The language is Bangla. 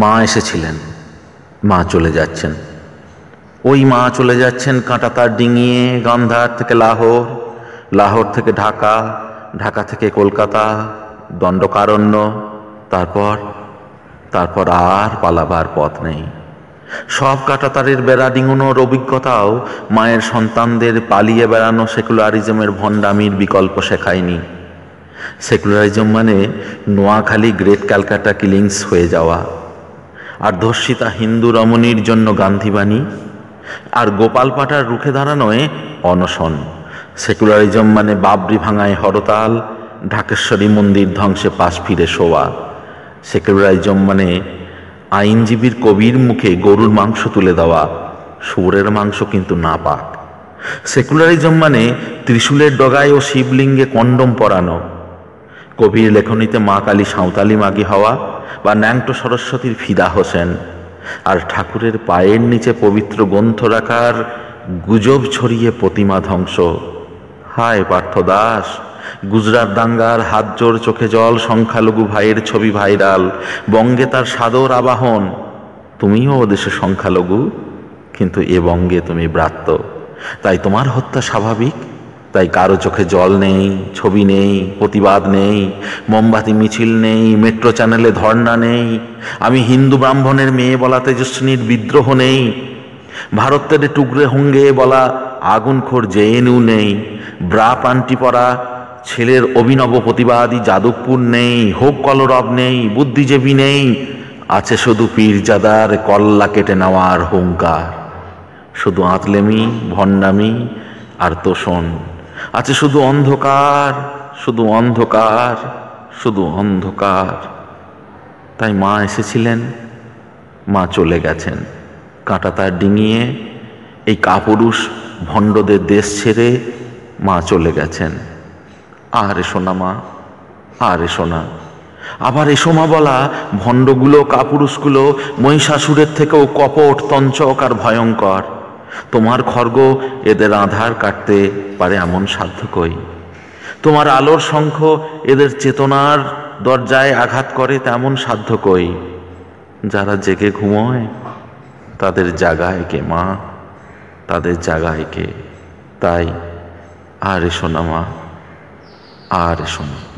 মা এসেছিলেন মা চলে যাচ্ছেন ওই মা চলে যাচ্ছেন কাঁটাতার ডিঙিয়ে গান্ধার থেকে লাহোর লাহোর থেকে ঢাকা ঢাকা থেকে কলকাতা দণ্ডকারণ্য তারপর তারপর আর পালাবার পথ নেই সব কাটাতারের বেড়া ডিঙুনোর অভিজ্ঞতাও মায়ের সন্তানদের পালিয়ে বেড়ানো সেকুলারিজমের ভণ্ডামির বিকল্প শেখায়নি সেকুলারিজম মানে নোয়াখালী গ্রেট ক্যালকাটা কিলিংস হয়ে যাওয়া আর ধর্ষিতা হিন্দু রমণীর জন্য গান্ধীবাণী আর গোপালপাটার রুখে দাঁড়ানোয় অনশন সেকুলারিজম মানে বাবরি ভাঙায় হরতাল ঢাকেশ্বরী মন্দির ধ্বংসে পাশ ফিরে শোয়া সেকুলারিজম মানে আইনজীবীর কবির মুখে গরুর মাংস তুলে দেওয়া শুয়োরের মাংস কিন্তু না পাক সেকুলারিজম মানে ত্রিশূলের ডগায় ও শিবলিঙ্গে কন্ডম পরানো কবির লেখনীতে মা কালী সাঁওতালি মাগি হওয়া বা ন্যাংটো সরস্বতীর ফিদা হোসেন আর ঠাকুরের পায়ের নিচে পবিত্র গ্রন্থ রাখার গুজব ছড়িয়ে প্রতিমা ধ্বংস হায় পার্থ দাস গুজরাট দাঙ্গার হাত জোর চোখে জল সংখ্যালঘু ভাইয়ের ছবি ভাইরাল বঙ্গে তার সাদর আবাহন তুমিও ও দেশে সংখ্যালঘু কিন্তু এ বঙ্গে তুমি ব্রাত্য তাই তোমার হত্যা স্বাভাবিক তাই কারো চোখে জল নেই ছবি নেই প্রতিবাদ নেই মোমবাতি মিছিল নেই মেট্রো চ্যানেলে ধর্না নেই আমি হিন্দু ব্রাহ্মণের মেয়ে বলা তেজস্বিনীর বিদ্রোহ নেই ভারতের টুকরে হুঙ্গে বলা আগুনখোর জেএনইউ নেই ব্রা পান্টি পরা ছেলের অভিনব প্রতিবাদী যাদবপুর নেই হোক কলরব নেই বুদ্ধিজীবী নেই আছে শুধু পীরজাদার কল্লা কেটে নেওয়ার হুঙ্কার শুধু আঁতলেমি ভণ্ডামি আর তোষণ আছে শুধু অন্ধকার শুধু অন্ধকার শুধু অন্ধকার তাই মা এসেছিলেন মা চলে গেছেন কাঁটা তার ডিঙিয়ে এই কাপুরুষ ভণ্ডদের দেশ ছেড়ে মা চলে গেছেন আর এসো না মা আর এসো না আবার এসো মা বলা ভণ্ডগুলো কাপুরুষগুলো মহিষাসুরের থেকেও কপট তঞ্চক আর ভয়ঙ্কর তোমার খর্গ এদের আধার কাটতে পারে এমন সাধ্য কই তোমার আলোর শঙ্খ এদের চেতনার দরজায় আঘাত করে তেমন সাধ্য কই যারা জেগে ঘুমোয় তাদের জাগায় কে মা তাদের জাগায় কে তাই আর এসো না মা আর এসো না